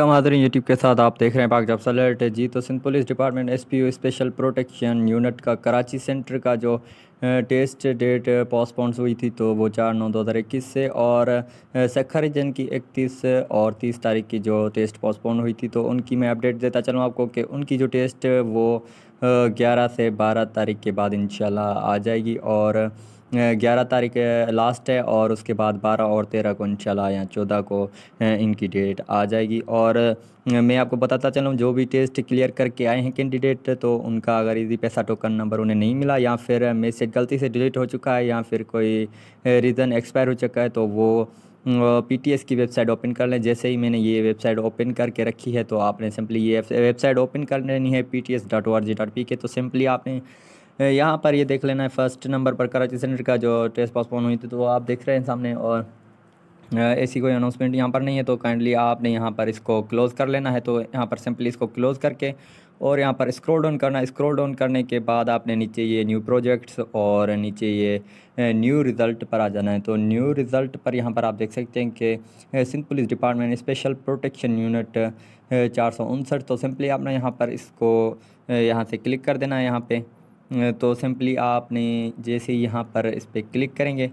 कम YouTube के साथ आप देख रहे हैं पाकजाब सलर्ट जी तो Sindh police department S P O special protection unit का कराची सेंटर का जो टेस्ट डेट पोस्टपोन्स हुई थी तो वो चार नौ दो हज़ार इक्कीस से और सखर जन की इकतीस और तीस तारीख की जो टेस्ट पोस्टपोन हुई थी तो उनकी मैं अपडेट देता चलूँ आपको कि उनकी जो टेस्ट वो ग्यारह से बारह तारीख के बाद इन आ जाएगी और ग्यारह तारीख लास्ट है और उसके बाद बारह और तेरह को इंशाल्लाह या चौदह को इनकी डेट आ जाएगी और मैं आपको बताता चलूँ जो भी टेस्ट क्लियर करके आए हैं कैंडिडेट तो उनका अगर इजी पैसा टोकन नंबर उन्हें नहीं मिला या फिर मैसेज गलती से डिलीट हो चुका है या फिर कोई रीज़न एक्सपायर हो चुका है तो वो पी टी एस की वेबसाइट ओपन कर लें जैसे ही मैंने ये वेबसाइट ओपन करके रखी है तो आपने सिंपली ये वेबसाइट ओपन कर लेनी है P T S dot O R G dot P K तो सिंपली आपने यहाँ पर ये देख लेना है फर्स्ट नंबर पर कराची सेंटर का जो टेस्ट पोस्टपोन हुई थी तो वो आप देख रहे हैं सामने और ऐसी कोई अनाउंसमेंट यहाँ पर नहीं है तो काइंडली आपने यहाँ पर इसको क्लोज़ कर लेना है तो यहाँ पर सिंपली इसको क्लोज़ करके और यहाँ पर स्क्रॉल डाउन करना स्क्रॉल डाउन करने के बाद आपने नीचे ये न्यू प्रोजेक्ट्स और नीचे ये न्यू रिज़ल्ट पर आ जाना है तो न्यू रिज़ल्ट पर यहाँ पर आप देख सकते हैं कि Sindh police department special protection unit चार तो सिंपली आपने यहाँ पर इसको यहाँ से क्लिक कर देना है यहाँ पर तो सिंपली आपने जैसे यहाँ पर इस पर क्लिक करेंगे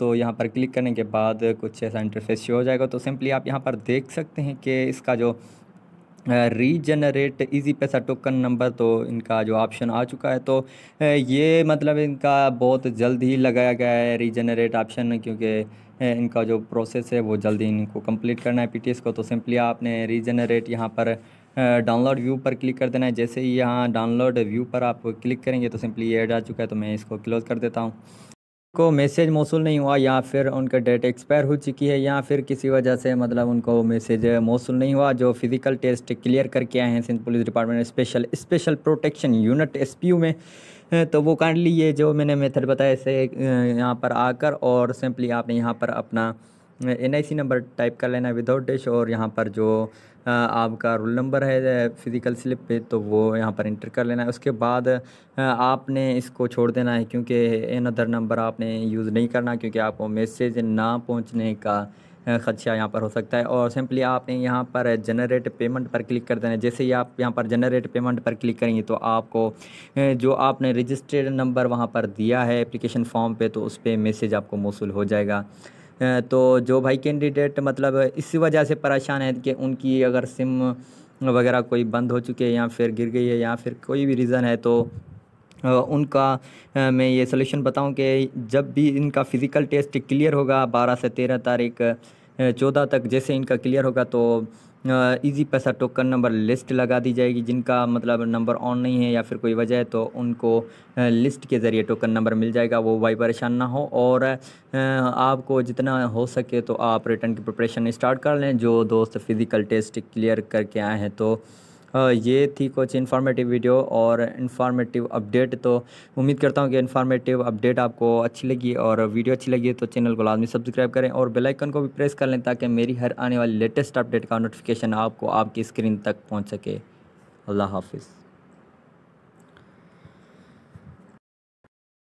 तो यहाँ पर क्लिक करने के बाद कुछ ऐसा इंटरफेस शो हो जाएगा तो सिंपली आप यहाँ पर देख सकते हैं कि इसका जो regenerate Easypaisa token number तो इनका जो ऑप्शन आ चुका है तो ये मतलब इनका बहुत जल्द ही लगाया गया है रीजनरेट ऑप्शन क्योंकि इनका जो प्रोसेस है वो जल्दी इनको कंप्लीट करना है पीटीएस को तो सिंपली आपने रीजनरेट यहाँ पर डाउनलोड व्यू पर क्लिक कर देना है जैसे ही यहाँ डाउनलोड व्यू पर आप क्लिक करेंगे तो सिंपली ये ऐड आ चुका है तो मैं इसको क्लोज कर देता हूँ को मैसेज मौसू नहीं हुआ या फिर उनका डेट एक्सपायर हो चुकी है या फिर किसी वजह से मतलब उनको मैसेज मौसू नहीं हुआ जो फिज़िकल टेस्ट क्लियर करके आए हैं Sindh police department special special protection unit SPU में तो वो काइंडली ये जो मैंने मेथड बताया इसे यहाँ पर आकर और सिंपली आपने यहाँ पर अपना N I C number type कर लेना विदाउट डिश और यहाँ पर जो हाँ, आपका रोल नंबर है फिज़िकल स्लिप पे तो वो यहाँ पर इंटर कर लेना है उसके बाद आपने इसको छोड़ देना है क्योंकि इन अदर नंबर आपने यूज़ नहीं करना क्योंकि आपको मैसेज ना पहुँचने का खदशा यहाँ पर हो सकता है और सिंपली आपने यहाँ पर जनरेट पेमेंट पर क्लिक कर देना है जैसे ही आप यहाँ पर जनरेट पेमेंट पर क्लिक करेंगे तो आपको जो आपने रजिस्टर्ड नंबर वहाँ पर दिया है एप्लीकेशन फॉर्म पे तो उस पर मैसेज आपको मौसू हो जाएगा तो जो भाई कैंडिडेट मतलब इसी वजह से परेशान है कि उनकी अगर सिम वगैरह कोई बंद हो चुकी है या फिर गिर गई है या फिर कोई भी रीज़न है तो उनका मैं ये सोल्यूशन बताऊं कि जब भी इनका फ़िज़िकल टेस्ट क्लियर होगा बारह से तेरह तारीख चौदह तक जैसे इनका क्लियर होगा तो easy Easypaisa token number list लगा दी जाएगी जिनका मतलब नंबर ऑन नहीं है या फिर कोई वजह है तो उनको लिस्ट के ज़रिए टोकन नंबर मिल जाएगा वो भाई परेशान ना हो और आपको जितना हो सके तो आप रिटर्न की प्रिपरेशन स्टार्ट कर लें जो दोस्त फ़िज़िकल टेस्ट क्लियर करके आए हैं तो ये थी कुछ इन्फॉर्मेटिव वीडियो और इन्फॉर्मेटिव अपडेट तो उम्मीद करता हूँ कि इन्फॉर्मेटिव अपडेट आपको अच्छी लगी और वीडियो अच्छी लगी तो चैनल को लाजमी सब्सक्राइब करें और बेलाइकन को भी प्रेस कर लें ताकि मेरी हर आने वाली लेटेस्ट अपडेट का नोटिफिकेशन आपको आपकी स्क्रीन तक पहुँच सके अल्लाह हाफिज़